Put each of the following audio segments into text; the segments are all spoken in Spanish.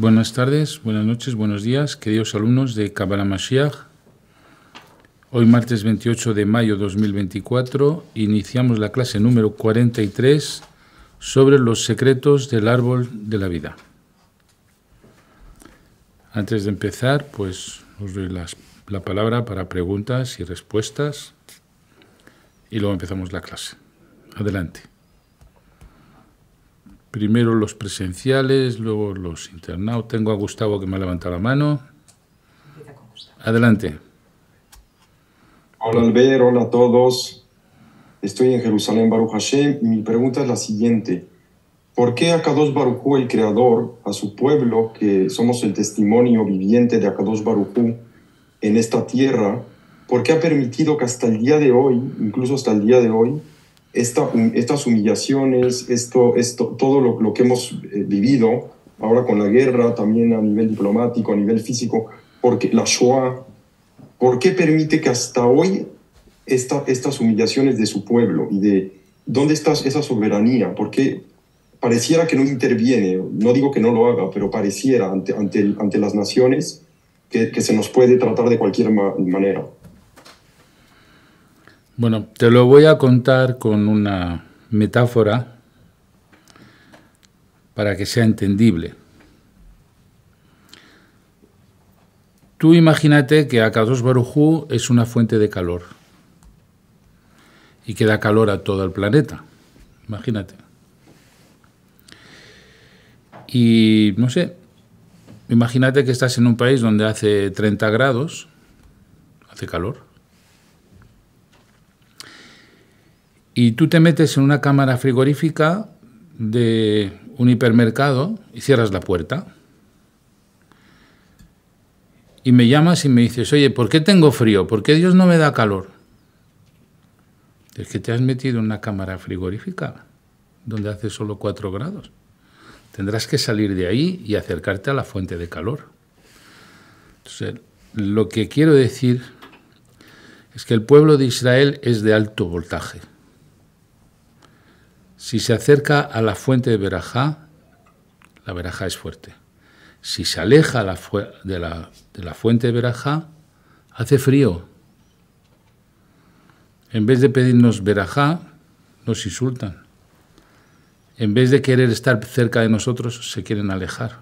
Buenas tardes, buenas noches, buenos días, queridos alumnos de Kabbalah Mashiach. Hoy martes 28 de mayo de 2024 iniciamos la clase número 43 sobre los secretos del árbol de la vida. Antes de empezar, pues os doy la palabra para preguntas y respuestas y luego empezamos la clase. Adelante. Primero los presenciales, luego los internados. Tengo a Gustavo que me ha levantado la mano. Adelante. Hola Albert, hola a todos. Estoy en Jerusalén, Baruch Hashem. Mi pregunta es la siguiente. ¿Por qué Akadosh Baruchú el Creador, a su pueblo, que somos el testimonio viviente de Akadosh Baruchú en esta tierra, por qué ha permitido que hasta el día de hoy, incluso hasta el día de hoy, estas humillaciones, esto, esto, todo lo, que hemos eh, vivido ahora con la guerra, también a nivel diplomático, a nivel físico, porque la Shoah, ¿por qué permite que hasta hoy estas humillaciones de su pueblo y de dónde está esa soberanía? por qué pareciera que no interviene, no digo que no lo haga, pero pareciera ante, ante, ante las naciones que, que se nos puede tratar de cualquier manera. Bueno, te lo voy a contar con una metáfora para que sea entendible. Tú imagínate que Akados Barujú es una fuente de calor y que da calor a todo el planeta. Imagínate. Y no sé, imagínate que estás en un país donde hace 30 grados, hace calor y tú te metes en una cámara frigorífica de un hipermercado y cierras la puerta. Y me llamas y me dices, oye, ¿por qué tengo frío? ¿Por qué Dios no me da calor? Es que te has metido en una cámara frigorífica donde hace solo 4 grados. Tendrás que salir de ahí y acercarte a la fuente de calor. Entonces, lo que quiero decir es que el pueblo de Israel es de alto voltaje. Si se acerca a la fuente de Berajá, la Berajá es fuerte. Si se aleja de, la, fuente de Berajá, hace frío. En vez de pedirnos Berajá, nos insultan. En vez de querer estar cerca de nosotros, se quieren alejar.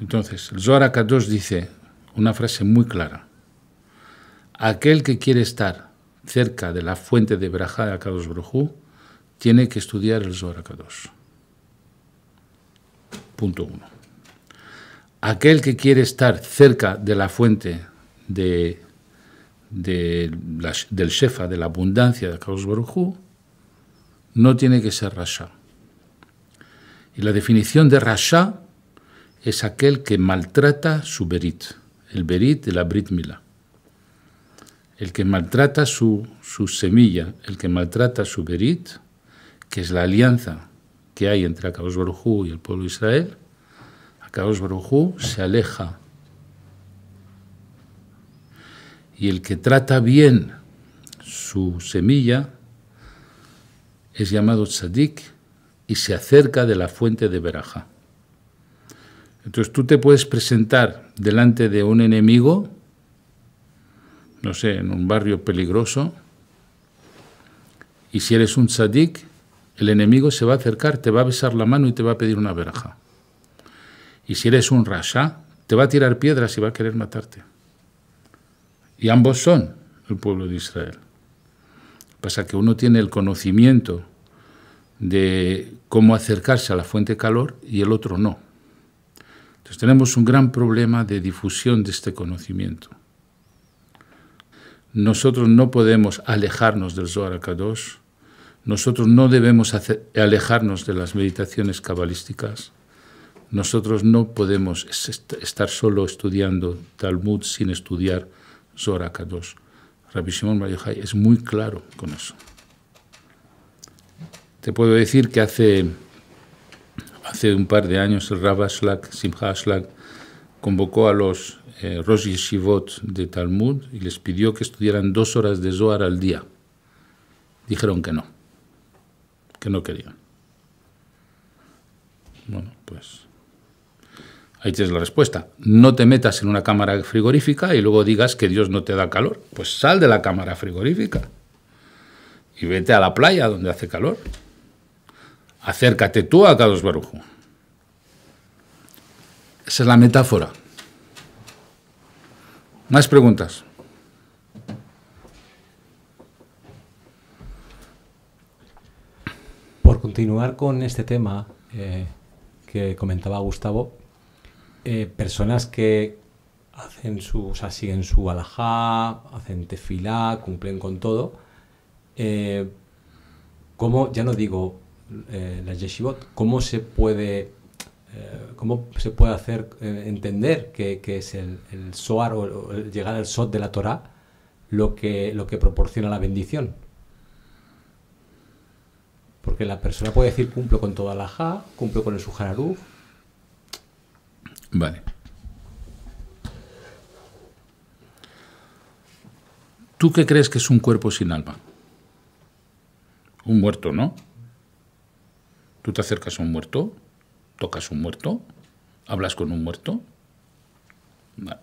Entonces, el Zohar Kadosh dice una frase muy clara. Aquel que quiere estar cerca de la fuente de Berajá de Akadosh Brujú tiene que estudiar el Zohar Kadosh. Punto uno. Aquel que quiere estar cerca de la fuente de, del Shefa, de la abundancia de Kadosh no tiene que ser Rasha. Y la definición de Rasha es aquel que maltrata su Berit, el Berit de la Brit El que maltrata su, su semilla, el que maltrata su Berit, que es la alianza que hay entre Akaos Barujú y el pueblo de Israel, Akaos Barujú se aleja. Y el que trata bien su semilla es llamado tzadik y se acerca de la fuente de Beraja. Entonces tú te puedes presentar delante de un enemigo, no sé, en un barrio peligroso, y si eres un tzadik, el enemigo se va a acercar, te va a besar la mano y te va a pedir una verja. Y si eres un rasha, te va a tirar piedras y va a querer matarte. Y ambos son el pueblo de Israel. Pasa que uno tiene el conocimiento de cómo acercarse a la fuente de calor y el otro no. Entonces tenemos un gran problema de difusión de este conocimiento. Nosotros no podemos alejarnos del Zohar Kadosh nosotros no debemos alejarnos de las meditaciones cabalísticas. Nosotros no podemos estar solo estudiando Talmud sin estudiar Zohar Kadosh. Rabbi Shimon Bar Yochai es muy claro con eso. Te puedo decir que hace, hace un par de años el Rav Simha convocó a los Roshi eh, Rosh de Talmud y les pidió que estudiaran dos horas de Zohar al día. Dijeron que no que no querían. Bueno, pues ahí tienes la respuesta. No te metas en una cámara frigorífica y luego digas que Dios no te da calor. Pues sal de la cámara frigorífica y vete a la playa donde hace calor. Acércate tú a Cados Barujo. Esa es la metáfora. Más preguntas. continuar con este tema eh, que comentaba Gustavo, eh, personas que hacen su, siguen su alajá, hacen tefilá, cumplen con todo, eh, ya no digo la yeshivot, cómo se puede ¿Cómo se puede hacer entender que, es el, soar o llegar al sot de la Torah lo que, lo que proporciona la bendición? Porque la persona puede decir cumplo con toda la ja, cumplo con el sujararú. Vale. ¿Tú qué crees que es un cuerpo sin alma? Un muerto, ¿no? Tú te acercas a un muerto, tocas un muerto, hablas con un muerto. Vale.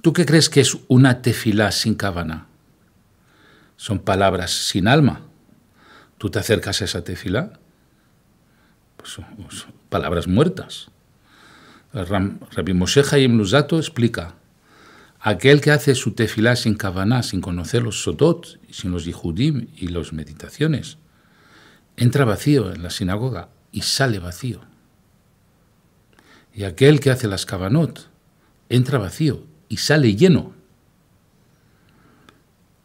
¿Tú qué crees que es una tefilá sin cabana? Son palabras sin alma tú te acercas a esa tefila, pues, palabras muertas. Rabbi Moshe Hayim Luzato explica, aquel que hace su tefila sin kavaná, sin conocer los sotot, sin los yihudim y las meditaciones, entra vacío en la sinagoga y sale vacío. Y aquel que hace las kavanot, entra vacío y sale lleno.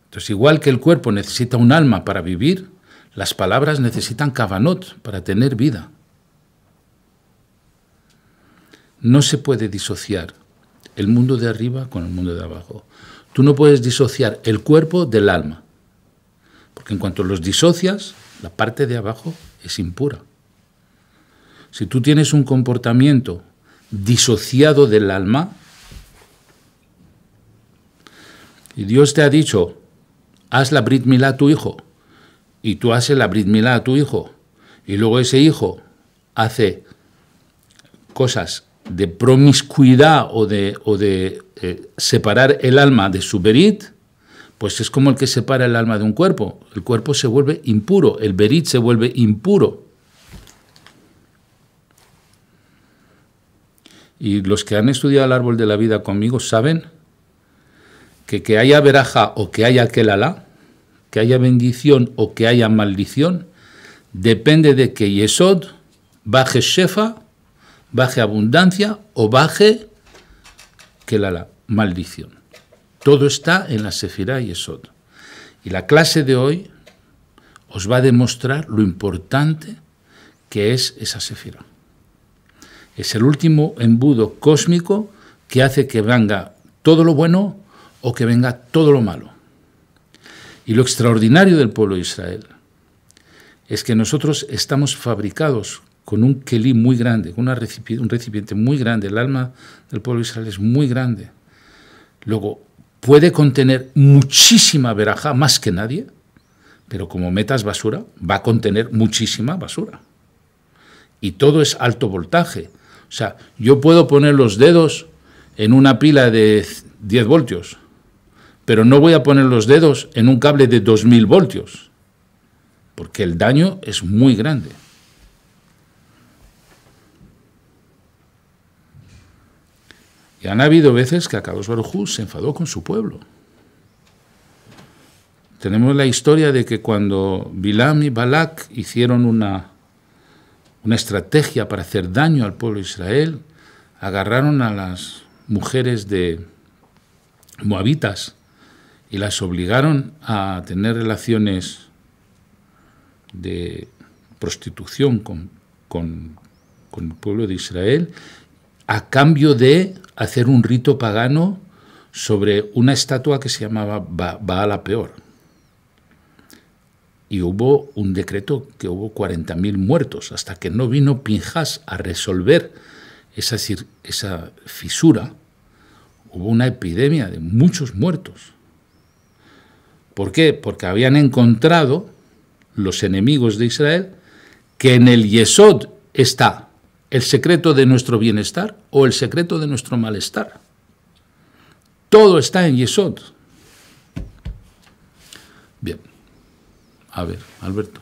Entonces, igual que el cuerpo necesita un alma para vivir, las palabras necesitan cabanot para tener vida. No se puede disociar el mundo de arriba con el mundo de abajo. Tú no puedes disociar el cuerpo del alma, porque en cuanto los disocias, la parte de abajo es impura. Si tú tienes un comportamiento disociado del alma, y Dios te ha dicho, haz la brit tu hijo, y tú haces la brit a tu hijo y luego ese hijo hace cosas de promiscuidad o de, eh, separar el alma de su berit, pues es como el que separa el alma de un cuerpo. El cuerpo se vuelve impuro, el berit se vuelve impuro. Y los que han estudiado el árbol de la vida conmigo saben que que haya veraja o que haya quelalá, que haya bendición o que haya maldición, depende de que Yesod baje Shefa, baje abundancia o baje que la, maldición. Todo está en la Sefirá Yesod. Y la clase de hoy os va a demostrar lo importante que es esa Sefirá. Es el último embudo cósmico que hace que venga todo lo bueno o que venga todo lo malo. Y lo extraordinario del pueblo de Israel es que nosotros estamos fabricados con un kelí muy grande, con un recipiente muy grande. El alma del pueblo de Israel es muy grande. Luego, puede contener muchísima veraja, más que nadie, pero como metas basura, va a contener muchísima basura. Y todo es alto voltaje. O sea, yo puedo poner los dedos en una pila de 10 voltios, pero no voy a poner los dedos en un cable de 2.000 voltios, porque el daño es muy grande. Y han habido veces que Akados Baruj se enfadó con su pueblo. Tenemos la historia de que cuando Bilam y Balak hicieron una, una estrategia para hacer daño al pueblo de Israel, agarraron a las mujeres de Moabitas y las obligaron a tener relaciones de prostitución con, el pueblo de Israel a cambio de hacer un rito pagano sobre una estatua que se llamaba Baal Peor. Y hubo un decreto que hubo 40.000 muertos, hasta que no vino Pinjas a resolver esa fisura, hubo una epidemia de muchos muertos. ¿Por qué? Porque habían encontrado los enemigos de Israel que en el Yesod está el secreto de nuestro bienestar o el secreto de nuestro malestar. Todo está en Yesod. Bien. A ver, Alberto.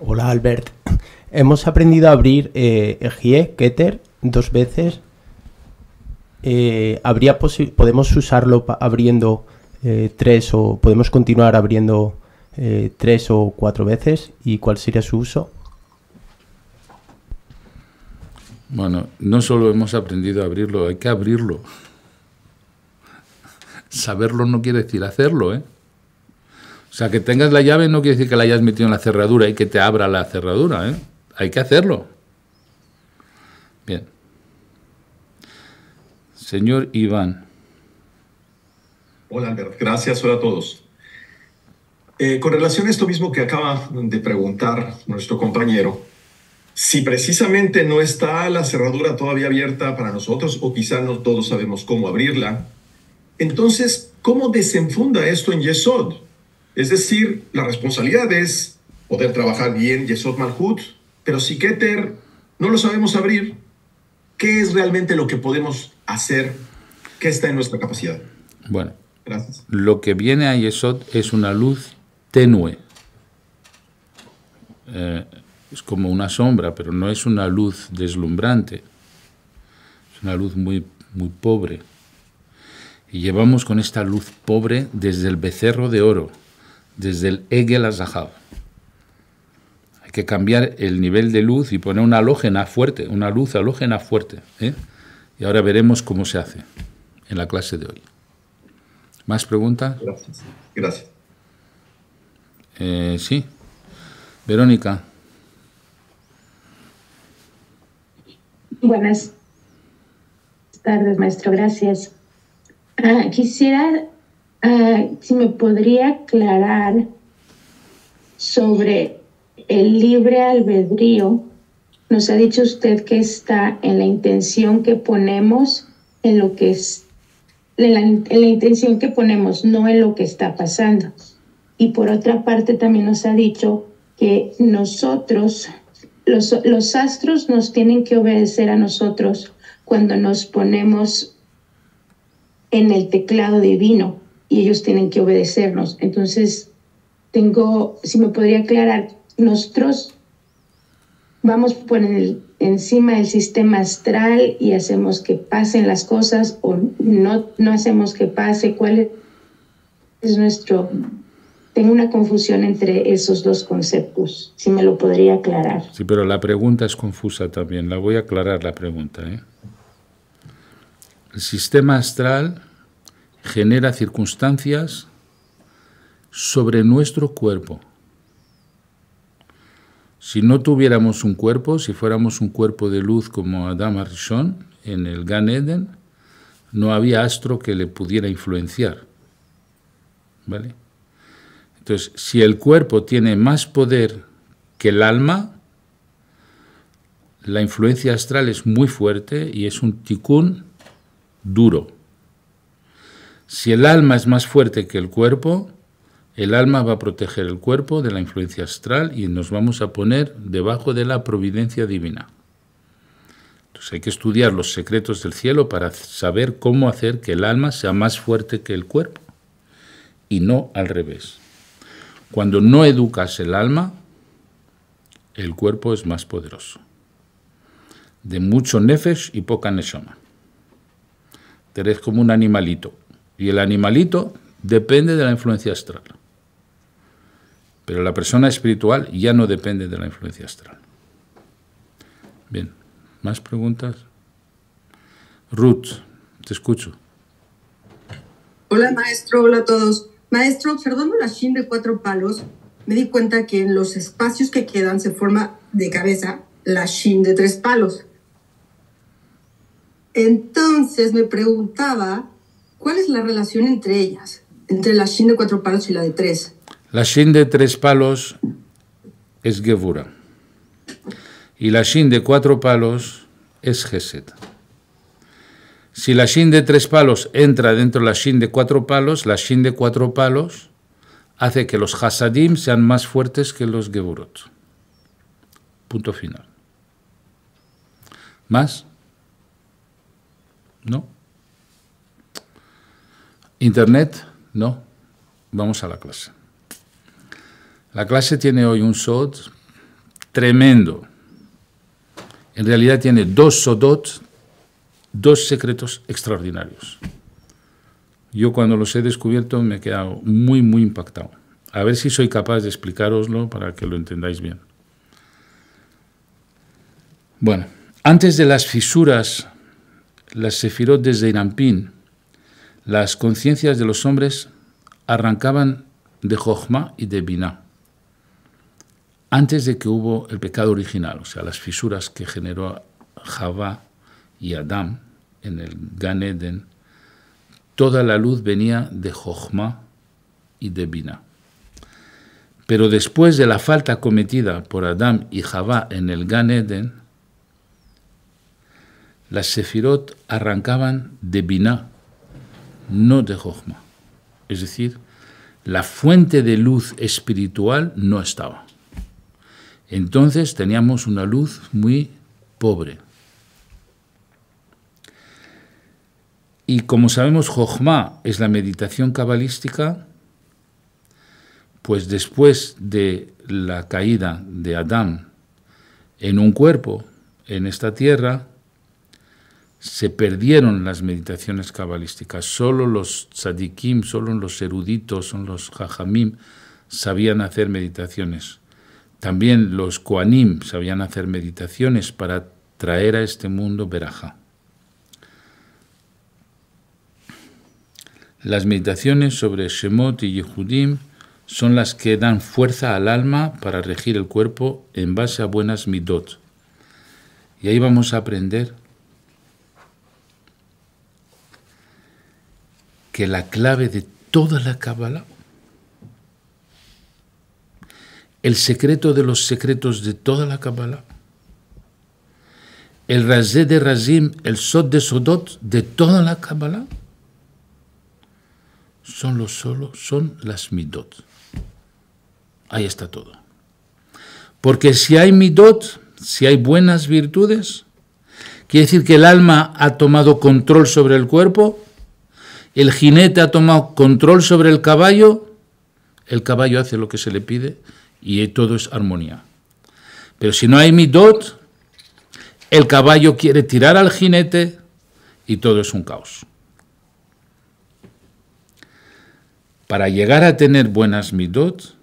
Hola, Albert. Hemos aprendido a abrir eh, Keter, dos veces eh, ¿habría podemos usarlo abriendo eh, tres o podemos continuar abriendo eh, tres o cuatro veces? ¿Y cuál sería su uso? Bueno, no solo hemos aprendido a abrirlo, hay que abrirlo. Saberlo no quiere decir hacerlo, ¿eh? O sea, que tengas la llave no quiere decir que la hayas metido en la cerradura y que te abra la cerradura, ¿eh? Hay que hacerlo. Bien. Señor Iván. Hola, Albert. Gracias. Hola a todos. Eh, con relación a esto mismo que acaba de preguntar nuestro compañero, si precisamente no está la cerradura todavía abierta para nosotros o quizá no todos sabemos cómo abrirla, entonces, ¿cómo desenfunda esto en Yesod? Es decir, la responsabilidad es poder trabajar bien Yesod Malhut, pero si Keter no lo sabemos abrir, ¿Qué es realmente lo que podemos hacer? ¿Qué está en nuestra capacidad? Bueno, lo que viene a Yesod es una luz tenue. Eh, es como una sombra, pero no es una luz deslumbrante. Es una luz muy, muy pobre. Y llevamos con esta luz pobre desde el becerro de oro, desde el Egel Azahab que cambiar el nivel de luz y poner una halógena fuerte, una luz halógena fuerte. ¿eh? Y ahora veremos cómo se hace en la clase de hoy. ¿Más preguntas? Gracias. Eh, sí. Verónica. Buenas tardes, maestro. Gracias. Ah, quisiera, ah, si me podría aclarar sobre el libre albedrío nos ha dicho usted que está en la intención que ponemos en lo que es, en la, intención que ponemos, no en lo que está pasando. Y por otra parte también nos ha dicho que nosotros, los, los astros nos tienen que obedecer a nosotros cuando nos ponemos en el teclado divino y ellos tienen que obedecernos. Entonces, tengo, si me podría aclarar nosotros vamos por encima del sistema astral y hacemos que pasen las cosas o no, no hacemos que pase, cuál es nuestro... Tengo una confusión entre esos dos conceptos, si me lo podría aclarar. Sí, pero la pregunta es confusa también, la voy a aclarar la pregunta. ¿eh? El sistema astral genera circunstancias sobre nuestro cuerpo si no tuviéramos un cuerpo, si fuéramos un cuerpo de luz como Adam Arishon en el Gan Eden, no había astro que le pudiera influenciar. ¿Vale? Entonces, si el cuerpo tiene más poder que el alma, la influencia astral es muy fuerte y es un ticún duro. Si el alma es más fuerte que el cuerpo, el alma va a proteger el cuerpo de la influencia astral y nos vamos a poner debajo de la providencia divina. Entonces hay que estudiar los secretos del cielo para saber cómo hacer que el alma sea más fuerte que el cuerpo y no al revés. Cuando no educas el alma, el cuerpo es más poderoso. De mucho nefesh y poca nesoma. Te eres como un animalito y el animalito depende de la influencia astral. Pero la persona espiritual ya no depende de la influencia astral. Bien, ¿más preguntas? Ruth, te escucho. Hola maestro, hola a todos. Maestro, observando la shin de cuatro palos, me di cuenta que en los espacios que quedan se forma de cabeza la shin de tres palos. Entonces me preguntaba, ¿cuál es la relación entre ellas? Entre la shin de cuatro palos y la de tres. La shin de tres palos es Gevura. Y la shin de cuatro palos es Geset. Si la shin de tres palos entra dentro de la shin de cuatro palos, la shin de cuatro palos hace que los Hasadim sean más fuertes que los Gevurot. Punto final. ¿Más? ¿No? ¿Internet? No. Vamos a la clase. La clase tiene hoy un sod tremendo. En realidad tiene dos sodot, dos secretos extraordinarios. Yo cuando los he descubierto me he quedado muy, muy impactado. A ver si soy capaz de explicaroslo para que lo entendáis bien. Bueno, antes de las fisuras, las sefirot desde Inampín, las conciencias de los hombres arrancaban de Jochma y de Binah antes de que hubo el pecado original, o sea, las fisuras que generó Javá y Adán en el Gan Eden, toda la luz venía de Jochma y de Binah. Pero después de la falta cometida por Adán y Javá en el Gan Eden, las sefirot arrancaban de Binah, no de Jochma. Es decir, la fuente de luz espiritual no estaba. Entonces teníamos una luz muy pobre. Y como sabemos, Jochma es la meditación cabalística, pues después de la caída de Adán en un cuerpo, en esta tierra, se perdieron las meditaciones cabalísticas. Solo los tzadikim, solo los eruditos, son los jajamim, sabían hacer meditaciones. También los Koanim sabían hacer meditaciones para traer a este mundo Berajá. Las meditaciones sobre Shemot y Yehudim son las que dan fuerza al alma para regir el cuerpo en base a buenas midot. Y ahí vamos a aprender que la clave de toda la Kabbalah el secreto de los secretos de toda la Kabbalah, el Razé de Razim, el Sod de Sodot de toda la Kabbalah, son los solos, son las midot. Ahí está todo. Porque si hay midot, si hay buenas virtudes, quiere decir que el alma ha tomado control sobre el cuerpo, el jinete ha tomado control sobre el caballo, el caballo hace lo que se le pide, y todo es armonía. Pero si no hay midot, el caballo quiere tirar al jinete y todo es un caos. Para llegar a tener buenas midot,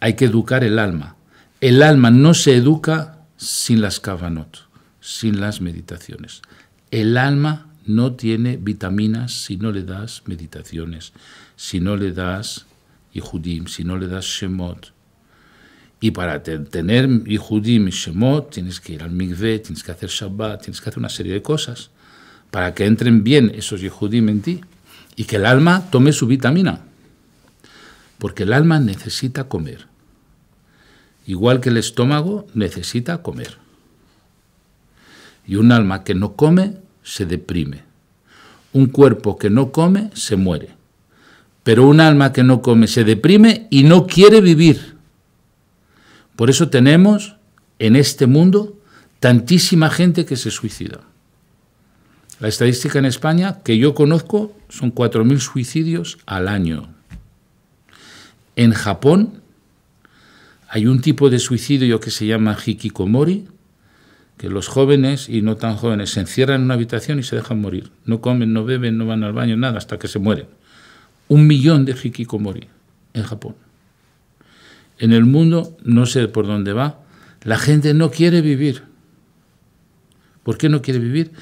hay que educar el alma. El alma no se educa sin las kavanot, sin las meditaciones. El alma no tiene vitaminas si no le das meditaciones, si no le das Yehudim, si no le das Shemot, y para tener Yehudim y Shemot tienes que ir al Mikveh, tienes que hacer Shabbat, tienes que hacer una serie de cosas para que entren bien esos Yehudim en ti y que el alma tome su vitamina. Porque el alma necesita comer. Igual que el estómago necesita comer. Y un alma que no come se deprime. Un cuerpo que no come se muere. Pero un alma que no come se deprime y no quiere vivir. Por eso tenemos en este mundo tantísima gente que se suicida. La estadística en España que yo conozco son 4.000 suicidios al año. En Japón hay un tipo de suicidio que se llama hikikomori, que los jóvenes y no tan jóvenes se encierran en una habitación y se dejan morir. No comen, no beben, no van al baño, nada, hasta que se mueren. Un millón de hikikomori en Japón. En el mundo, no sé por dónde va, la gente no quiere vivir. ¿Por qué no quiere vivir?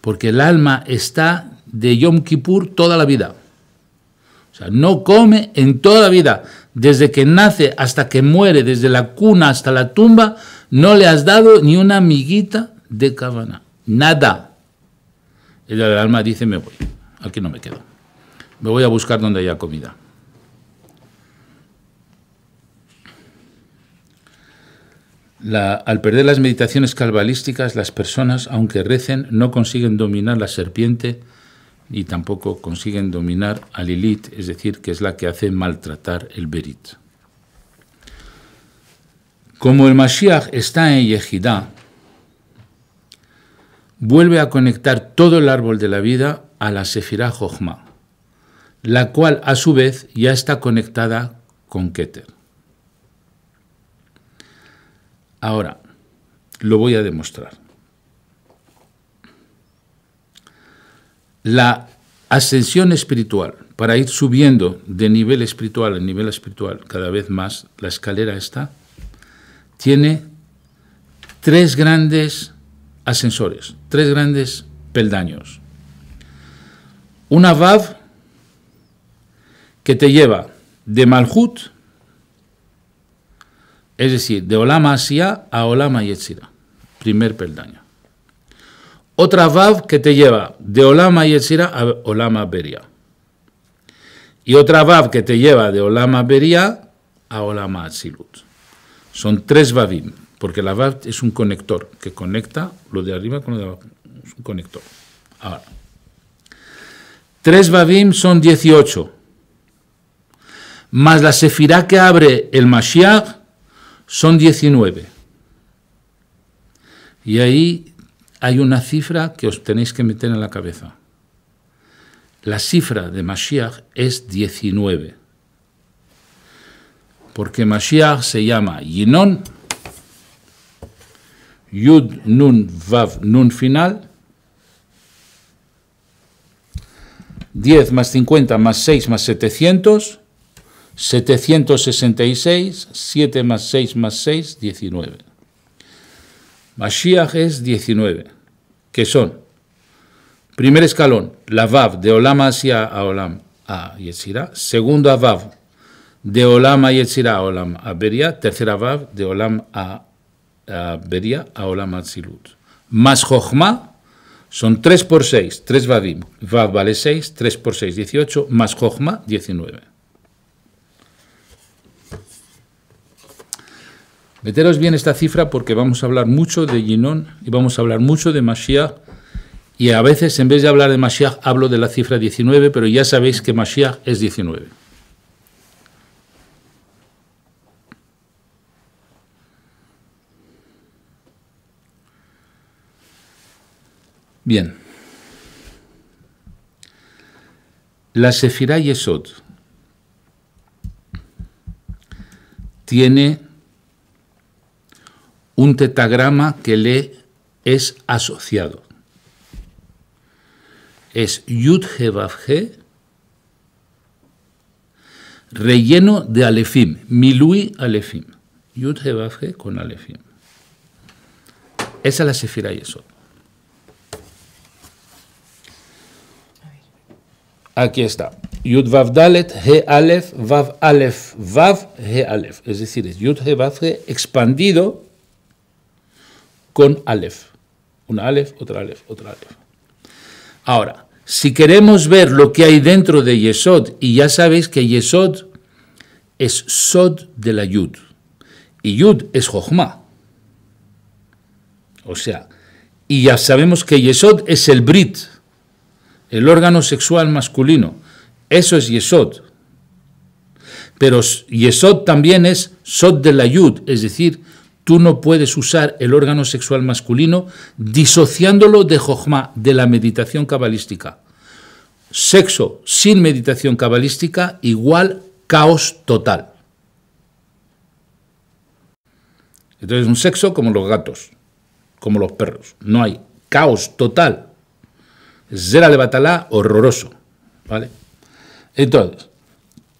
Porque el alma está de Yom Kippur toda la vida. O sea, no come en toda la vida. Desde que nace hasta que muere, desde la cuna hasta la tumba, no le has dado ni una amiguita de cabana. Nada. El alma dice, me voy. Aquí no me quedo. Me voy a buscar donde haya comida. al perder las meditaciones calvalísticas, las personas, aunque recen, no consiguen dominar la serpiente y tampoco consiguen dominar a Lilith, es decir, que es la que hace maltratar el Berit. Como el Mashiach está en Yehidá, vuelve a conectar todo el árbol de la vida a la Sefirah Jochma, la cual a su vez ya está conectada con Keter. Ahora, lo voy a demostrar. La ascensión espiritual, para ir subiendo de nivel espiritual a nivel espiritual cada vez más, la escalera está, tiene tres grandes ascensores, tres grandes peldaños. Una VAV que te lleva de Malhut es decir, de Olama Asia a Olama Yetzira. Primer peldaño. Otra Vav que te lleva de Olama Yetzira a Olama Beria. Y otra Vav que te lleva de Olama Beria a Olama Atzilut. Son tres Vavim, porque la Vav es un conector que conecta lo de arriba con lo de abajo. Es un conector. Ahora. Tres Vavim son 18. Más la sefirá que abre el Mashiach son 19. Y ahí hay una cifra que os tenéis que meter en la cabeza. La cifra de Mashiach es 19. Porque Mashiach se llama Yinon, Yud Nun Vav Nun final. 10 más 50 más 6 más 700 766, 7 más 6 más 6, 19. Mashiach es 19, que son, primer escalón, la Vav, de Olam asia a Olam a Yetzirah, segundo Vav, de Olam a Yetzirah a Olam a Beria, tercera Vav, de Olam a, a Beria a Olam a Tzilut. Más Jochma son 3 por 6, 3 Vavim, Vav vale 6, 3 por 6, 18, más Jochma, 19. Meteros bien esta cifra porque vamos a hablar mucho de Ginón y vamos a hablar mucho de Mashiach. Y a veces, en vez de hablar de Mashiach, hablo de la cifra 19, pero ya sabéis que Mashiach es 19. Bien. La Sefirah Yesod tiene un tetagrama que le es asociado. Es yud he he relleno de Alefim, Milui Alefim. yud he he con Alefim. Esa es la Sefira Yesod. Aquí está. Yud Vav Dalet, He Alef, Vav Alef, Vav He Alef. Es decir, es Yud He He expandido con Aleph. Una Aleph, otra Aleph, otra Aleph. Ahora, si queremos ver lo que hay dentro de Yesod, y ya sabéis que Yesod es Sod de la Yud, y Yud es Jochma. O sea, y ya sabemos que Yesod es el Brit, el órgano sexual masculino. Eso es Yesod. Pero Yesod también es Sod de la Yud, es decir, Tú no puedes usar el órgano sexual masculino disociándolo de Jochma, de la meditación cabalística. Sexo sin meditación cabalística igual caos total. Entonces un sexo como los gatos, como los perros. No hay caos total. Zera de Batalá, horroroso. ¿Vale? Entonces,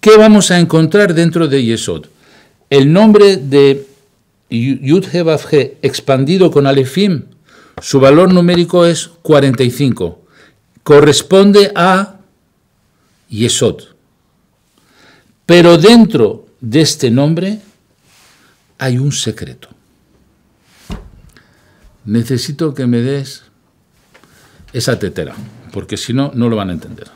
¿qué vamos a encontrar dentro de Yesod? El nombre de Yud He expandido con Alefim, su valor numérico es 45. Corresponde a Yesod. Pero dentro de este nombre hay un secreto. Necesito que me des esa tetera, porque si no, no lo van a entender.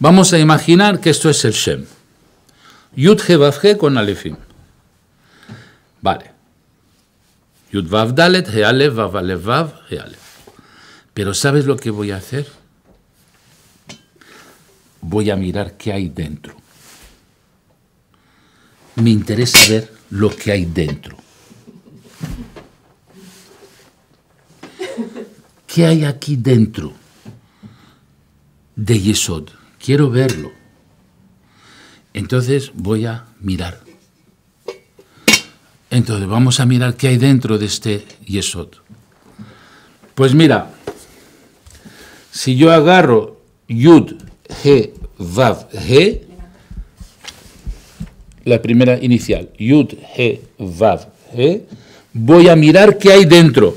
Vamos a imaginar que esto es el Shem. Yud con Alefim. Vale. Yud Vav Dalet, He Alef, Vav Vav, Alef. Pero ¿sabes lo que voy a hacer? Voy a mirar qué hay dentro. Me interesa ver lo que hay dentro. ¿Qué hay aquí dentro de Yesod? quiero verlo. Entonces voy a mirar. Entonces vamos a mirar qué hay dentro de este yesod. Pues mira, si yo agarro yud, he, vav, he, la primera inicial, yud, he, vav, he, voy a mirar qué hay dentro.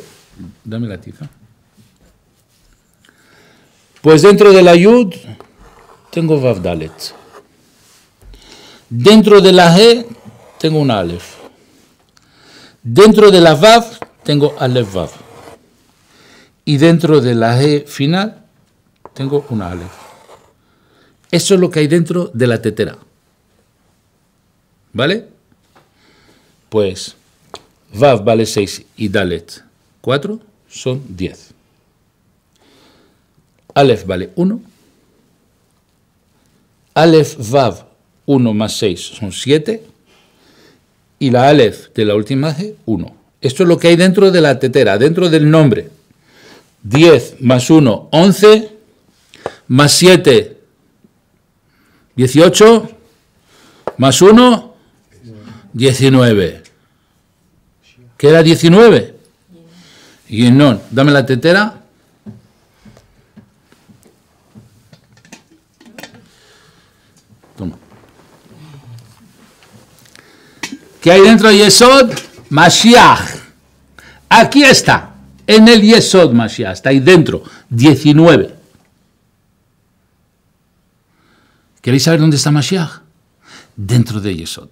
Dame la tiza. Pues dentro de la yud tengo Vav Dalet. Dentro de la G tengo una Aleph. Dentro de la Vav tengo Aleph Vav. Y dentro de la G final tengo una Aleph. Eso es lo que hay dentro de la tetera. ¿Vale? Pues Vav vale 6 y Dalet 4 son 10. Aleph vale 1 Aleph Vav 1 más 6 son 7 y la Aleph de la última G 1. Esto es lo que hay dentro de la tetera, dentro del nombre. 10 más 1, 11, más 7, 18, más 1, 19. ¿Qué era 19? no, dame la tetera. ¿Qué hay dentro de Yesod? Mashiach. Aquí está, en el Yesod Mashiach, está ahí dentro, 19. ¿Queréis saber dónde está Mashiach? Dentro de Yesod.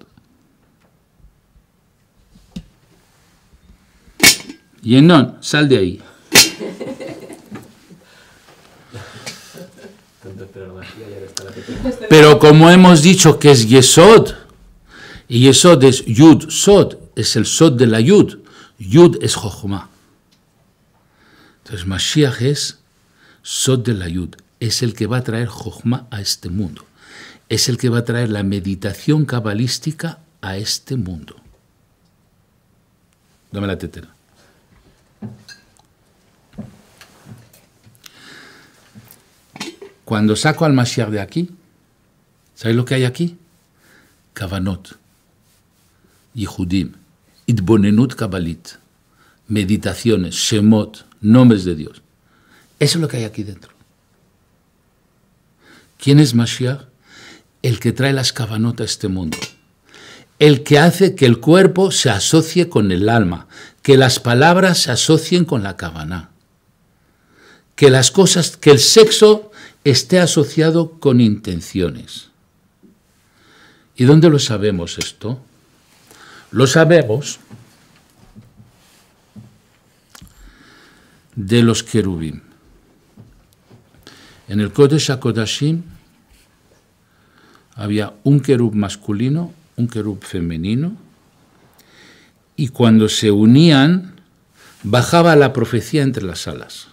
Yenon, sal de ahí. Pero como hemos dicho que es Yesod, y eso es Yud Sod, es el Sod de la Yud. Yud es jojma. Entonces Mashiach es Sod de la Yud, es el que va a traer jojma a este mundo. Es el que va a traer la meditación cabalística a este mundo. Dame la tetera. Cuando saco al Mashiach de aquí, ¿sabéis lo que hay aquí? Kavanot y judim, Itbonenut kabalit, meditaciones, Shemot, nombres de Dios. Eso es lo que hay aquí dentro. ¿Quién es Mashiach? El que trae las cabanotas a este mundo. El que hace que el cuerpo se asocie con el alma, que las palabras se asocien con la cabana, que las cosas, que el sexo esté asociado con intenciones. ¿Y dónde lo sabemos esto? Lo sabemos de los querubim. En el Kodesh HaKodashim había un querub masculino, un querub femenino, y cuando se unían, bajaba la profecía entre las alas.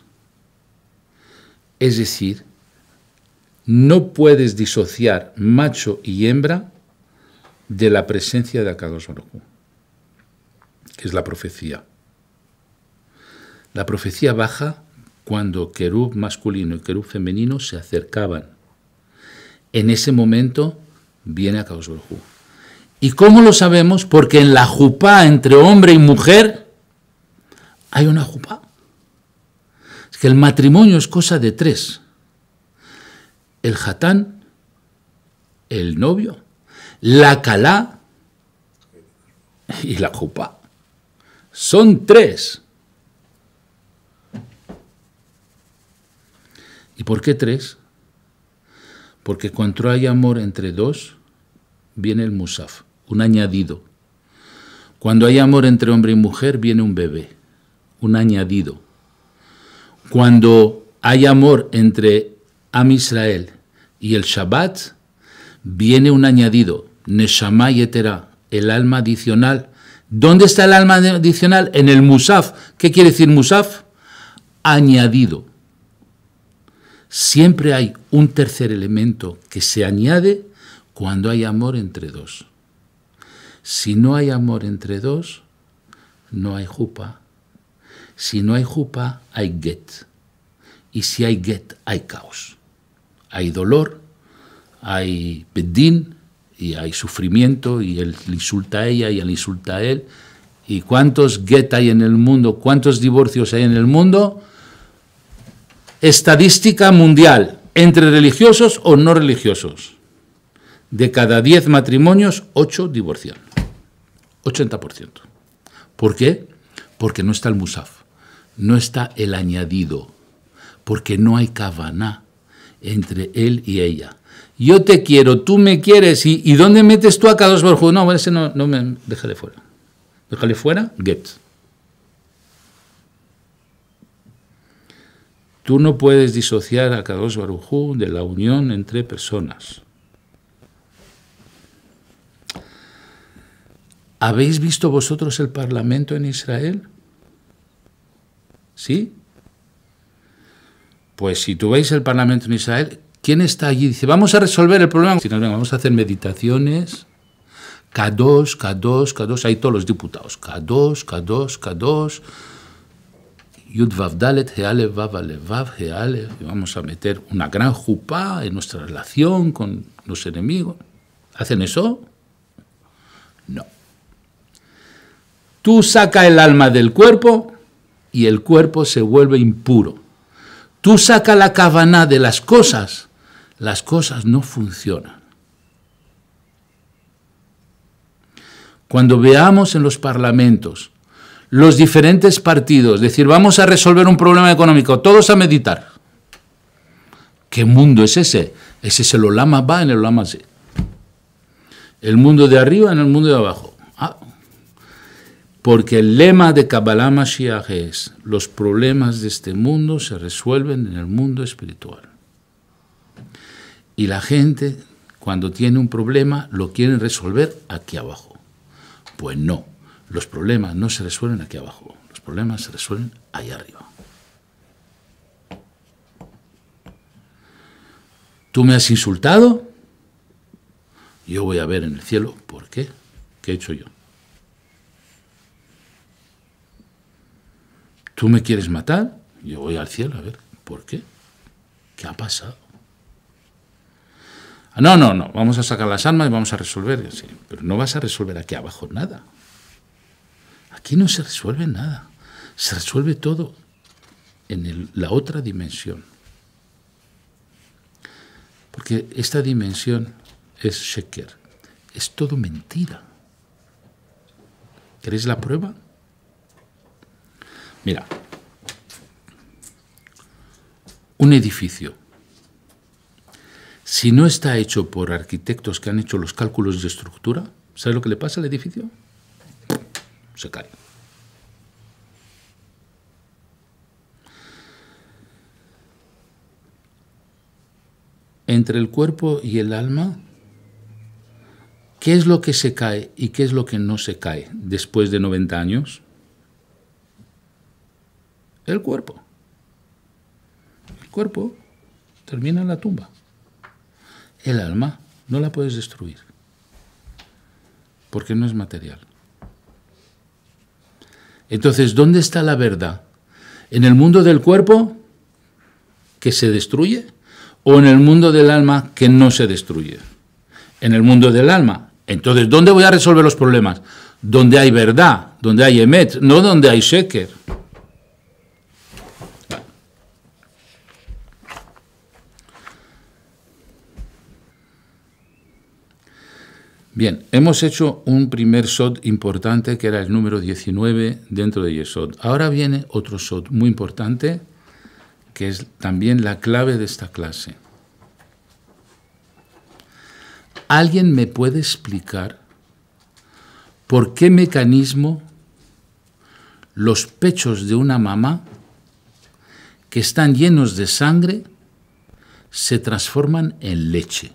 Es decir, no puedes disociar macho y hembra de la presencia de Akados que es la profecía. La profecía baja cuando querub masculino y querub femenino se acercaban. En ese momento viene Akados Baruj ¿Y cómo lo sabemos? Porque en la jupá entre hombre y mujer hay una jupá. Es que el matrimonio es cosa de tres. El hatán, el novio la calá y la jupa. Son tres. ¿Y por qué tres? Porque cuando hay amor entre dos, viene el musaf, un añadido. Cuando hay amor entre hombre y mujer, viene un bebé, un añadido. Cuando hay amor entre Am Israel y el Shabbat, viene un añadido. Neshama Etera, el alma adicional. ¿Dónde está el alma adicional? En el Musaf. ¿Qué quiere decir Musaf? Añadido. Siempre hay un tercer elemento que se añade cuando hay amor entre dos. Si no hay amor entre dos, no hay jupa. Si no hay jupa, hay get. Y si hay get, hay caos. Hay dolor, hay Bedín y hay sufrimiento y él insulta a ella y él insulta a él. ¿Y cuántos get hay en el mundo? ¿Cuántos divorcios hay en el mundo? Estadística mundial, entre religiosos o no religiosos. De cada 10 matrimonios, 8 divorcian. 80%. ¿Por qué? Porque no está el musaf, no está el añadido, porque no hay cabana entre él y ella. Yo te quiero, tú me quieres, ¿y, dónde metes tú a Kadosh Baruj No, ese no, no me, déjale fuera. Déjale fuera, get. Tú no puedes disociar a Kadosh Barujú de la unión entre personas. ¿Habéis visto vosotros el parlamento en Israel? ¿Sí? Pues si tú veis el Parlamento en Israel, ¿quién está allí? Dice, vamos a resolver el problema. Si no, vamos a hacer meditaciones. K2, K2, K2. Hay todos los diputados. K2, K2, K2. Yud Vav Dalet, Vav Alevav, Healev. Y vamos a meter una gran jupá en nuestra relación con los enemigos. ¿Hacen eso? No. Tú saca el alma del cuerpo y el cuerpo se vuelve impuro tú saca la cabana de las cosas, las cosas no funcionan. Cuando veamos en los parlamentos los diferentes partidos decir, vamos a resolver un problema económico, todos a meditar. ¿Qué mundo es ese? Ese es el Olama va en el Olama se. El mundo de arriba en el mundo de abajo. Porque el lema de Kabbalah Mashiach es, los problemas de este mundo se resuelven en el mundo espiritual. Y la gente, cuando tiene un problema, lo quiere resolver aquí abajo. Pues no, los problemas no se resuelven aquí abajo, los problemas se resuelven allá arriba. ¿Tú me has insultado? Yo voy a ver en el cielo por qué. ¿Qué he hecho yo? ¿Tú me quieres matar? Yo voy al cielo, a ver, ¿por qué? ¿Qué ha pasado? Ah, no, no, no, vamos a sacar las armas y vamos a resolver. pero no vas a resolver aquí abajo nada. Aquí no se resuelve nada. Se resuelve todo en la otra dimensión. Porque esta dimensión es Sheker. Es todo mentira. ¿Queréis la prueba? Mira, un edificio, si no está hecho por arquitectos que han hecho los cálculos de estructura, ¿sabe lo que le pasa al edificio? Se cae. Entre el cuerpo y el alma, ¿qué es lo que se cae y qué es lo que no se cae después de 90 años? El cuerpo. El cuerpo termina en la tumba. El alma no la puedes destruir porque no es material. Entonces, ¿dónde está la verdad? ¿En el mundo del cuerpo que se destruye o en el mundo del alma que no se destruye? En el mundo del alma. Entonces, ¿dónde voy a resolver los problemas? Donde hay verdad, donde hay emet, no donde hay sheker. Bien, hemos hecho un primer SOT importante que era el número 19 dentro de Yesod. Ahora viene otro SOT muy importante que es también la clave de esta clase. ¿Alguien me puede explicar por qué mecanismo los pechos de una mamá que están llenos de sangre se transforman en leche?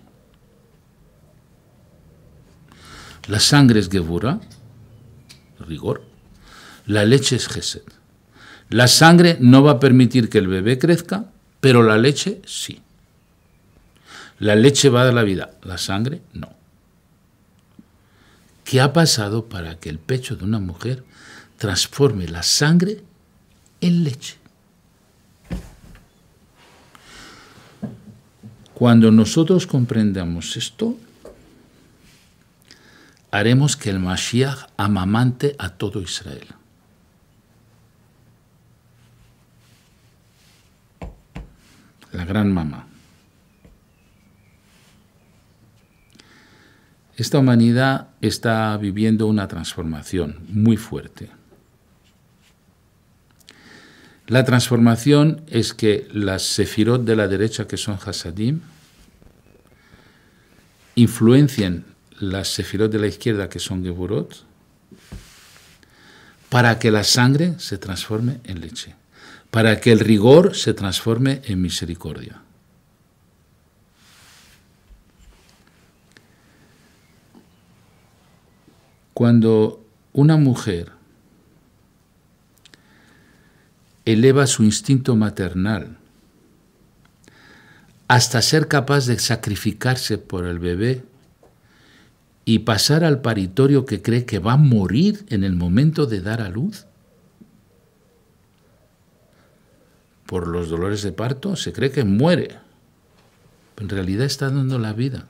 La sangre es gebura, rigor. La leche es Gesed. La sangre no va a permitir que el bebé crezca, pero la leche sí. La leche va a dar la vida, la sangre no. ¿Qué ha pasado para que el pecho de una mujer transforme la sangre en leche? Cuando nosotros comprendamos esto, haremos que el Mashiach amamante a todo Israel. La gran mamá. Esta humanidad está viviendo una transformación muy fuerte. La transformación es que las sefirot de la derecha, que son Hasadim, influencien las sefirot de la izquierda, que son Geburot, para que la sangre se transforme en leche, para que el rigor se transforme en misericordia. Cuando una mujer eleva su instinto maternal hasta ser capaz de sacrificarse por el bebé, y pasar al paritorio que cree que va a morir en el momento de dar a luz? Por los dolores de parto se cree que muere, en realidad está dando la vida.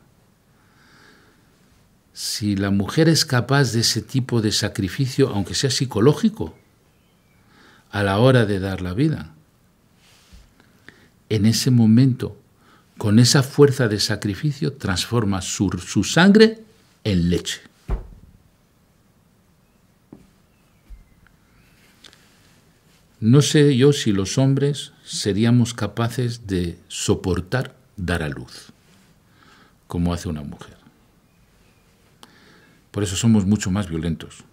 Si la mujer es capaz de ese tipo de sacrificio, aunque sea psicológico, a la hora de dar la vida, en ese momento, con esa fuerza de sacrificio, transforma su, su sangre en leche. No sé yo si los hombres seríamos capaces de soportar dar a luz, como hace una mujer. Por eso somos mucho más violentos.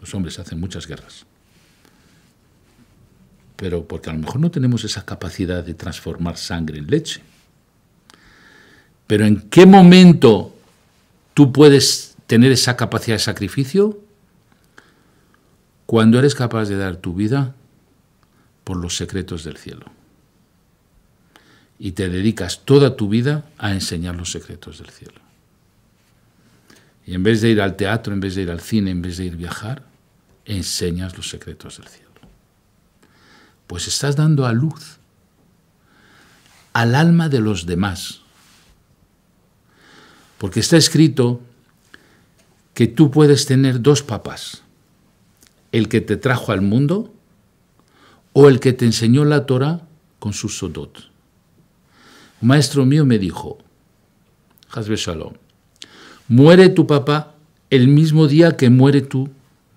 Los hombres hacen muchas guerras. Pero porque a lo mejor no tenemos esa capacidad de transformar sangre en leche. Pero ¿en qué momento tú puedes tener esa capacidad de sacrificio cuando eres capaz de dar tu vida por los secretos del cielo. Y te dedicas toda tu vida a enseñar los secretos del cielo. Y en vez de ir al teatro, en vez de ir al cine, en vez de ir a viajar, enseñas los secretos del cielo. Pues estás dando a luz al alma de los demás porque está escrito que tú puedes tener dos papas, el que te trajo al mundo o el que te enseñó la Torah con su sodot. maestro mío me dijo, Hazbe Shalom, muere tu papá el mismo día que muere tu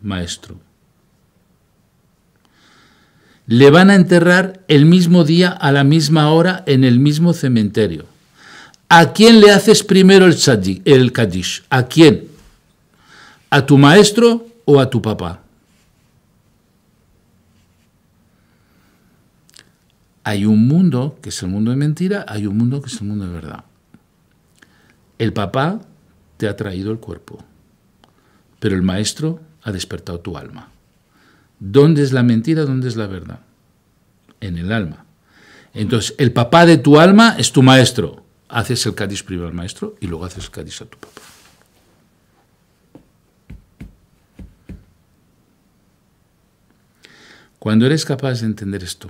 maestro. Le van a enterrar el mismo día a la misma hora en el mismo cementerio. ¿A quién le haces primero el, tzadik, el kaddish? ¿A quién? ¿A tu maestro o a tu papá? Hay un mundo que es el mundo de mentira, hay un mundo que es el mundo de verdad. El papá te ha traído el cuerpo, pero el maestro ha despertado tu alma. ¿Dónde es la mentira? ¿Dónde es la verdad? En el alma. Entonces, el papá de tu alma es tu maestro haces el cádiz primero al maestro y luego haces el cádiz a tu papá. Cuando eres capaz de entender esto,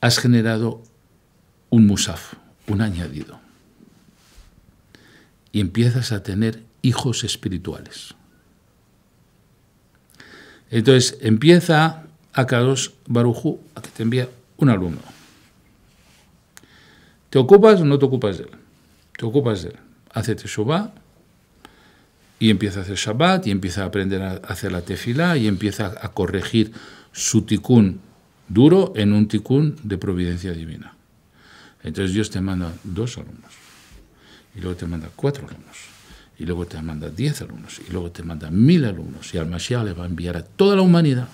has generado un musaf, un añadido, y empiezas a tener hijos espirituales. Entonces empieza a Carlos Barujú a que te envía un alumno. ¿Te ocupas o no te ocupas de él? Te ocupas de él. Hace Teshuvah y empieza a hacer Shabbat y empieza a aprender a hacer la tefila y empieza a corregir su tikkun duro en un tikkun de providencia divina. Entonces Dios te manda dos alumnos y luego te manda cuatro alumnos y luego te manda diez alumnos y luego te manda mil alumnos y al Mashiach le va a enviar a toda la humanidad.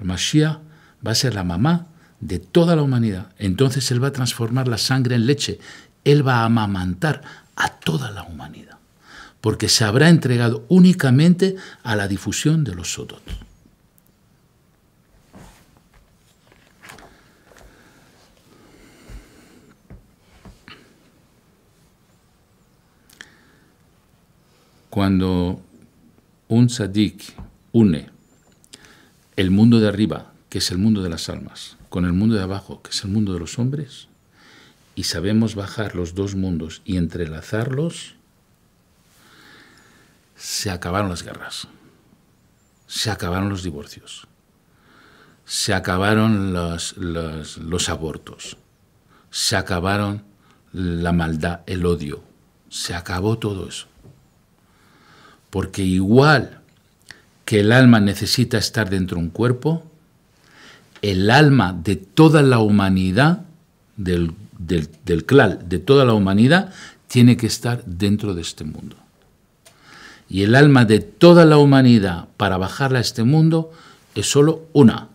El Mashiach va a ser la mamá de toda la humanidad, entonces Él va a transformar la sangre en leche, Él va a amamantar a toda la humanidad, porque se habrá entregado únicamente a la difusión de los sotot. Cuando un sadik une el mundo de arriba, que es el mundo de las almas, con el mundo de abajo, que es el mundo de los hombres, y sabemos bajar los dos mundos y entrelazarlos, se acabaron las guerras, se acabaron los divorcios, se acabaron los, abortos, se acabaron la maldad, el odio, se acabó todo eso. Porque igual que el alma necesita estar dentro de un cuerpo, el alma de toda la humanidad, del, clal, de toda la humanidad, tiene que estar dentro de este mundo. Y el alma de toda la humanidad para bajarla a este mundo es solo una,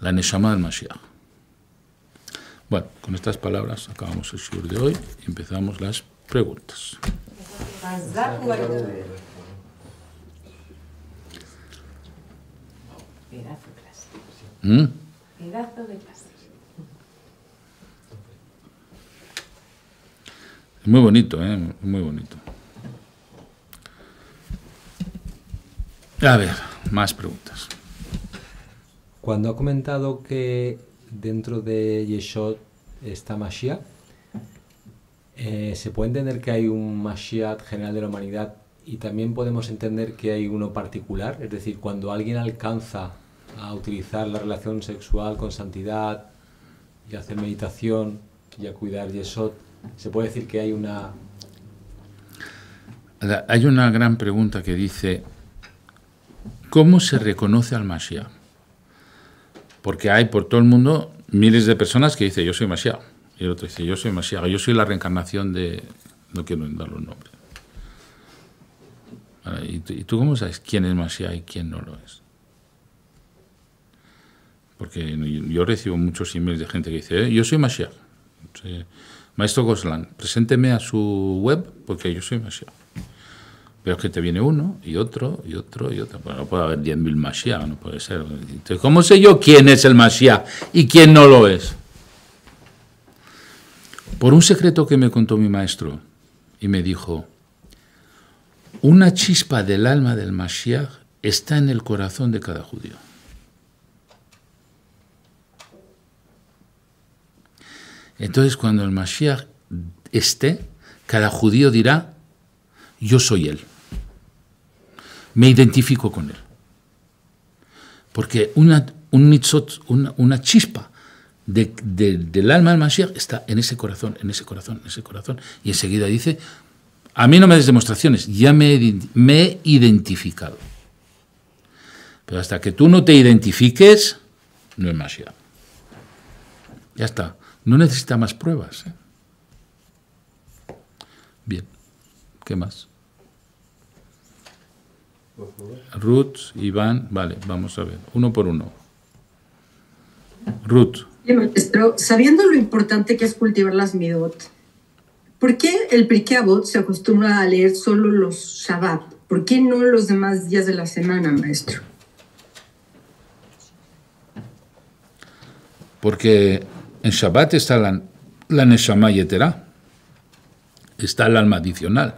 la Neshama del Mashiach. Bueno, con estas palabras acabamos el sur de hoy y empezamos las preguntas. ¿Mm? Muy bonito, ¿eh? Muy bonito. A ver, más preguntas. Cuando ha comentado que dentro de Yeshot está Mashiach, eh, ¿se puede entender que hay un Mashiach general de la humanidad y también podemos entender que hay uno particular? Es decir, cuando alguien alcanza a utilizar la relación sexual con santidad y hacer meditación y a cuidar Yesod, se puede decir que hay una... Hay una gran pregunta que dice, ¿cómo se reconoce al Mashiach? Porque hay por todo el mundo miles de personas que dicen, yo soy Mashiach. Y el otro dice, yo soy Mashiach, yo soy la reencarnación de... No quiero dar los nombres. ¿Y tú, ¿Y cómo sabes quién es Mashiach y quién no lo es? Porque yo recibo muchos emails de gente que dice, eh, yo soy Mashiach. Maestro Goslan, presénteme a su web porque yo soy Mashiach. Pero es que te viene uno y otro y otro y otro. Bueno, no puede haber 10.000 Mashiach, no puede ser. Entonces, ¿cómo sé yo quién es el Mashiach y quién no lo es? Por un secreto que me contó mi maestro y me dijo, una chispa del alma del Mashiach está en el corazón de cada judío. Entonces cuando el Mashiach esté, cada judío dirá, yo soy él. Me identifico con él. Porque una, una, chispa del alma del Mashiach está en ese corazón, en ese corazón, en ese corazón. Y enseguida dice, a mí no me des demostraciones, ya me, me he identificado. Pero hasta que tú no te identifiques, no es Mashiach. Ya está. No necesita más pruebas. ¿eh? Bien, ¿qué más? Ruth, Iván, vale, vamos a ver, uno por uno. Ruth. Maestro, sabiendo lo importante que es cultivar las midot, ¿por qué el Prikabot se acostumbra a leer solo los Shabbat? ¿Por qué no los demás días de la semana, maestro? Porque en Shabbat está la, la Neshama está el alma adicional.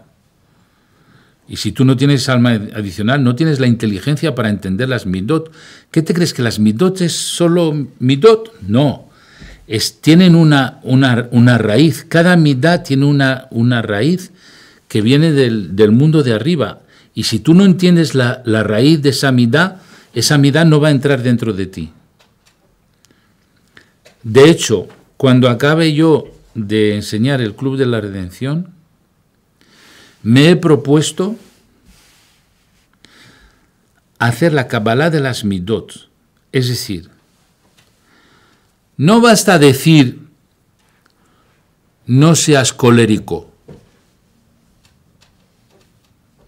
Y si tú no tienes alma adicional, no tienes la inteligencia para entender las midot. ¿Qué te crees que las midot es solo midot? No. Es, tienen una, una, raíz. Cada midá tiene una, una raíz que viene del, mundo de arriba. Y si tú no entiendes la, la raíz de esa midá, esa midá no va a entrar dentro de ti. De hecho, cuando acabe yo de enseñar el Club de la Redención, me he propuesto hacer la Kabbalah de las Midot. Es decir, no basta decir no seas colérico.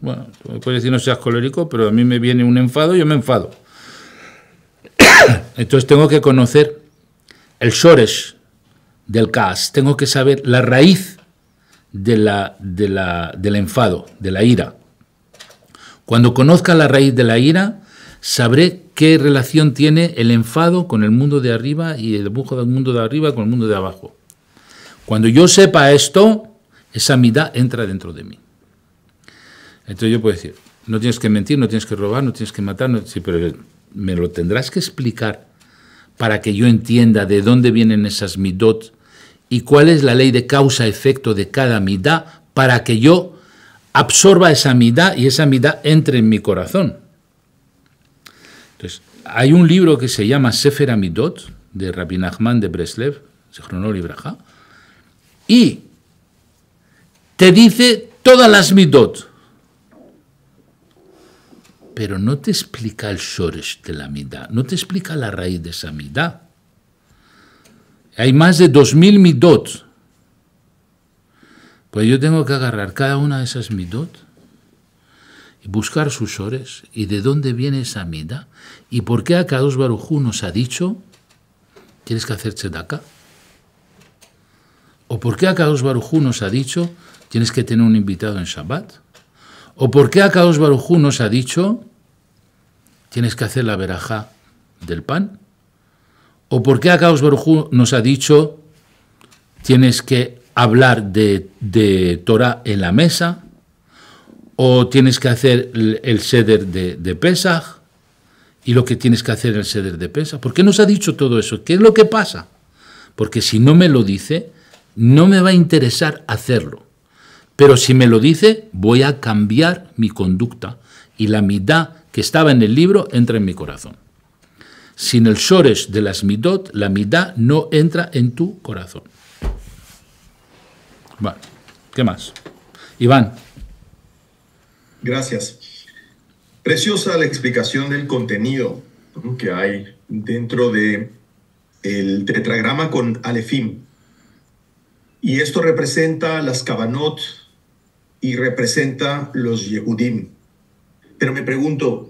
Bueno, puedes decir no seas colérico, pero a mí me viene un enfado, y yo me enfado. Entonces tengo que conocer el shoresh del caos, tengo que saber la raíz del enfado, de la ira. Cuando conozca la raíz de la ira, sabré qué relación tiene el enfado con el mundo de arriba y el dibujo del mundo de arriba con el mundo de abajo. Cuando yo sepa esto, esa mitad entra dentro de mí. Entonces yo puedo decir, no tienes que mentir, no tienes que robar, no tienes que matar, pero me lo tendrás que explicar para que yo entienda de dónde vienen esas midot y cuál es la ley de causa-efecto de cada midá para que yo absorba esa midá y esa midá entre en mi corazón. Entonces, hay un libro que se llama Sefer Amidot de Rabbi Nachman de Breslev, y te dice todas las midot pero no te explica el shores de la mitad, no te explica la raíz de esa mitad. Hay más de 2.000 midot. Pues yo tengo que agarrar cada una de esas midot y buscar sus shores y de dónde viene esa midá y por qué Akados Barujú nos ha dicho tienes que hacer Chedaka? o por qué Akados Barujú nos ha dicho tienes que tener un invitado en Shabbat. ¿O por qué Akados Barujú nos ha dicho tienes que hacer la verajá del pan? ¿O por qué Akaos Berujú nos ha dicho tienes que hablar de, de Torah en la mesa? ¿O tienes que hacer el, seder de, de Pesach? ¿Y lo que tienes que hacer en el seder de Pesach? ¿Por qué nos ha dicho todo eso? ¿Qué es lo que pasa? Porque si no me lo dice, no me va a interesar hacerlo. Pero si me lo dice, voy a cambiar mi conducta y la mitad que estaba en el libro entra en mi corazón. Sin el shoresh de las midot, la midá no entra en tu corazón. Bueno, ¿qué más? Iván. Gracias. Preciosa la explicación del contenido que hay dentro de el tetragrama con alefim. Y esto representa las kabanot y representa los yehudim. Pero me pregunto,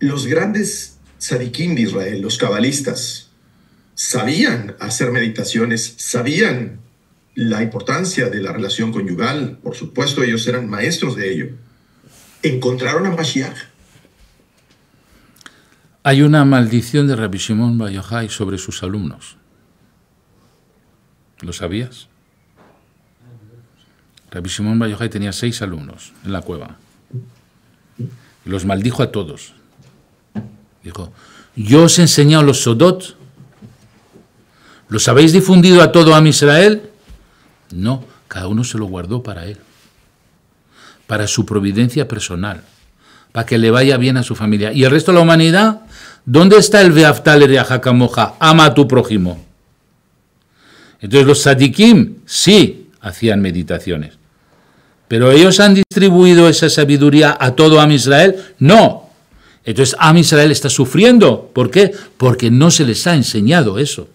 los grandes sadikim de Israel, los cabalistas, sabían hacer meditaciones, sabían la importancia de la relación conyugal, por supuesto ellos eran maestros de ello. ¿Encontraron a Mashiach? Hay una maldición de Rabbi Shimon Bar sobre sus alumnos. ¿Lo sabías? Rabbi Shimon Bar tenía seis alumnos en la cueva. Los maldijo a todos. Dijo, yo os he enseñado los Sodot. ¿Los habéis difundido a todo a Israel? No, cada uno se lo guardó para él, para su providencia personal, para que le vaya bien a su familia. ¿Y el resto de la humanidad? ¿Dónde está el Beaftaler de Ajacamoja? Ama a tu prójimo. Entonces los sadikim sí hacían meditaciones. Pero ellos han distribuido esa sabiduría a todo Am Israel. No. Entonces Am Israel está sufriendo. ¿Por qué? Porque no se les ha enseñado eso.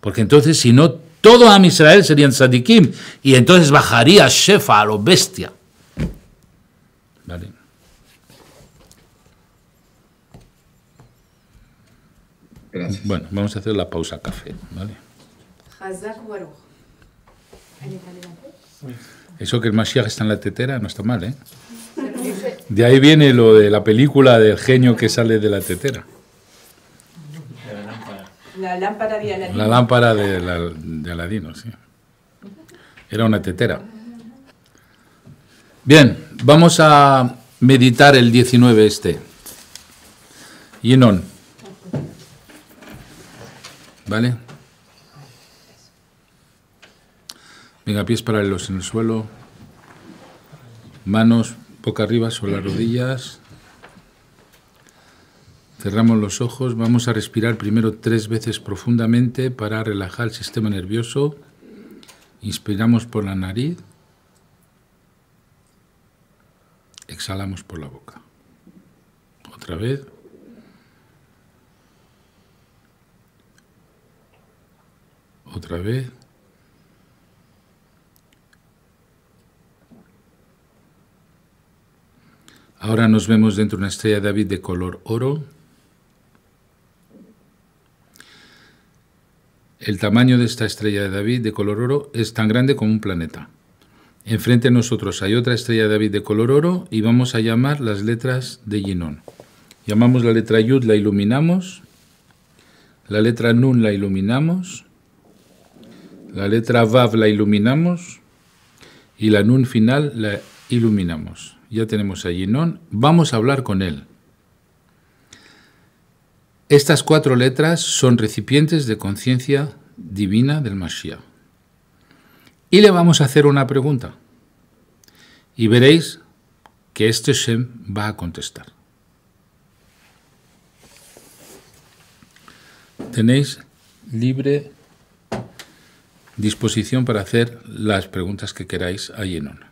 Porque entonces, si no, todo Am Israel serían sadikim. Y entonces bajaría Shefa a lo bestia. Vale. Bueno, vamos a hacer la pausa café. ¿vale? Eso que el Mashiach está en la tetera no está mal, ¿eh? De ahí viene lo de la película del genio que sale de la tetera. La lámpara de Aladino. La lámpara de, Aladino, sí. Era una tetera. Bien, vamos a meditar el 19 este. Yenon. ¿Vale? Venga, pies paralelos en el suelo. Manos boca arriba sobre las rodillas. Cerramos los ojos. Vamos a respirar primero tres veces profundamente para relajar el sistema nervioso. Inspiramos por la nariz. Exhalamos por la boca. Otra vez. Otra vez. Ahora nos vemos dentro de una estrella de David de color oro. El tamaño de esta estrella de David de color oro es tan grande como un planeta. Enfrente de nosotros hay otra estrella de David de color oro y vamos a llamar las letras de Ginón. Llamamos la letra Yud, la iluminamos. La letra Nun la iluminamos. La letra Vav la iluminamos. Y la Nun final la iluminamos ya tenemos a Yenon. vamos a hablar con él. Estas cuatro letras son recipientes de conciencia divina del Mashiach. Y le vamos a hacer una pregunta. Y veréis que este Shem va a contestar. Tenéis libre disposición para hacer las preguntas que queráis a Yenon.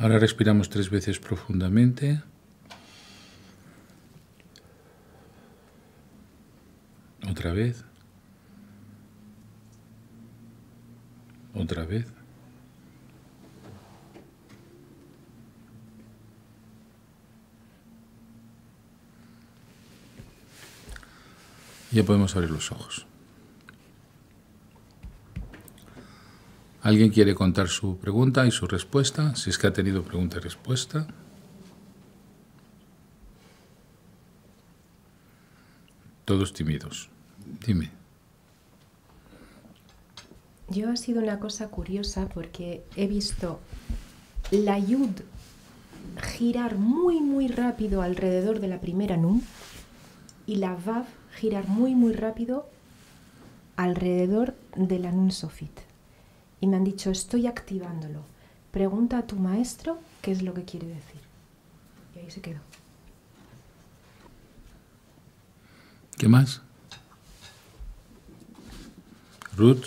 Ahora respiramos tres veces profundamente. Otra vez. Otra vez. Ya podemos abrir los ojos. ¿Alguien quiere contar su pregunta y su respuesta? Si es que ha tenido pregunta y respuesta. Todos tímidos. Dime. Yo ha sido una cosa curiosa porque he visto la yud girar muy, muy rápido alrededor de la primera num y la vav girar muy, muy rápido alrededor de la nun sofit y me han dicho, estoy activándolo. Pregunta a tu maestro qué es lo que quiere decir. Y ahí se quedó. ¿Qué más? Ruth.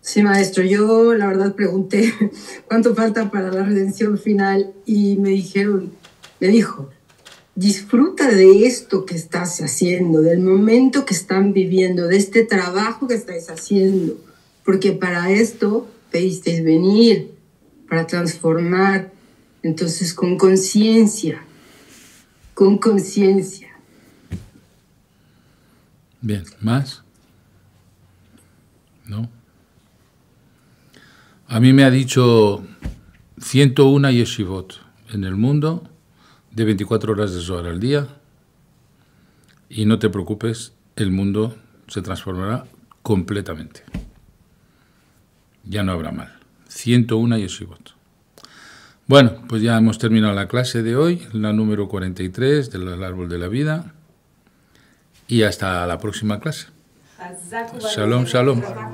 Sí, maestro, yo la verdad pregunté cuánto falta para la redención final y me dijeron, me dijo, disfruta de esto que estás haciendo, del momento que están viviendo, de este trabajo que estáis haciendo porque para esto pediste venir, para transformar. Entonces, con conciencia, con conciencia. Bien, ¿más? ¿No? A mí me ha dicho 101 yeshivot en el mundo de 24 horas de sol al día. Y no te preocupes, el mundo se transformará completamente ya no habrá mal. 101 voto. Bueno, pues ya hemos terminado la clase de hoy, la número 43 del árbol de la vida. Y hasta la próxima clase. Shalom, shalom.